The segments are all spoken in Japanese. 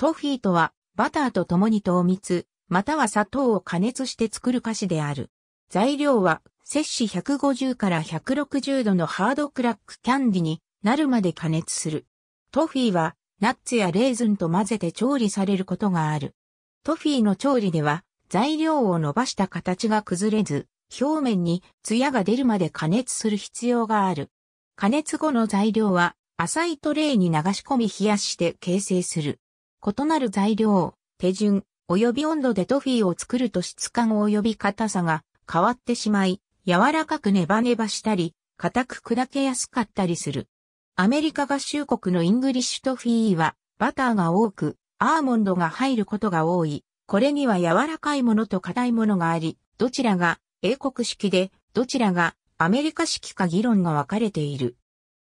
トフィーとは、バターと共に糖蜜、または砂糖を加熱して作る菓子である。材料は、摂氏150から160度のハードクラックキャンディになるまで加熱する。トフィーは、ナッツやレーズンと混ぜて調理されることがある。トフィーの調理では、材料を伸ばした形が崩れず、表面に艶が出るまで加熱する必要がある。加熱後の材料は、浅いトレイに流し込み冷やして形成する。異なる材料、手順、及び温度でトフィーを作ると質感及び硬さが変わってしまい、柔らかくネバネバしたり、硬く砕けやすかったりする。アメリカ合衆国のイングリッシュトフィーは、バターが多く、アーモンドが入ることが多い。これには柔らかいものと硬いものがあり、どちらが英国式で、どちらがアメリカ式か議論が分かれている。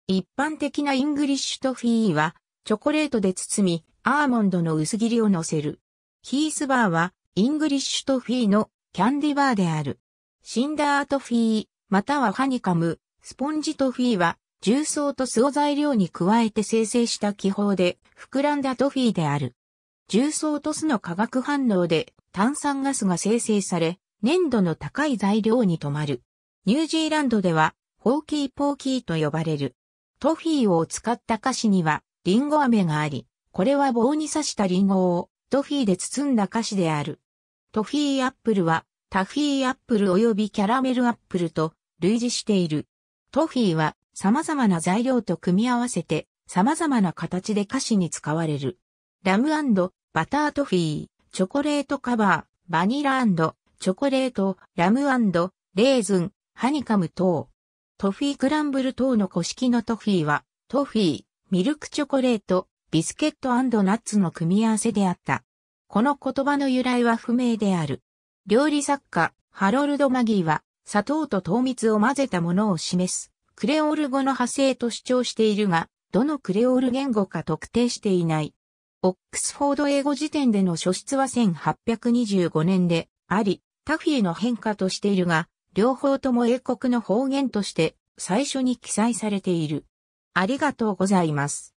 一般的なイングリッシュトフィーは、チョコレートで包み、アーモンドの薄切りを乗せる。ヒースバーは、イングリッシュトフィーのキャンディバーである。シンダートフィー、またはハニカム、スポンジトフィーは、重曹と酢を材料に加えて生成した気泡で、膨らんだトフィーである。重曹と酢の化学反応で炭酸ガスが生成され、粘度の高い材料に止まる。ニュージーランドでは、ホーキーポーキーと呼ばれる。トフィーを使った菓子には、リンゴ飴があり、これは棒に刺したリンゴをトフィーで包んだ菓子である。トフィーアップルはタフィーアップル及びキャラメルアップルと類似している。トフィーは様々な材料と組み合わせて様々な形で菓子に使われる。ラムバタートフィー、チョコレートカバー、バニラチョコレート、ラムレーズン、ハニカム等。トフィークランブル等の古式のトフィーは、トフィー、ミルクチョコレート、ビスケットナッツの組み合わせであった。この言葉の由来は不明である。料理作家、ハロルド・マギーは、砂糖と糖蜜を混ぜたものを示す、クレオール語の派生と主張しているが、どのクレオール言語か特定していない。オックスフォード英語辞典での書出は1825年であり、タフィーの変化としているが、両方とも英国の方言として最初に記載されている。ありがとうございます。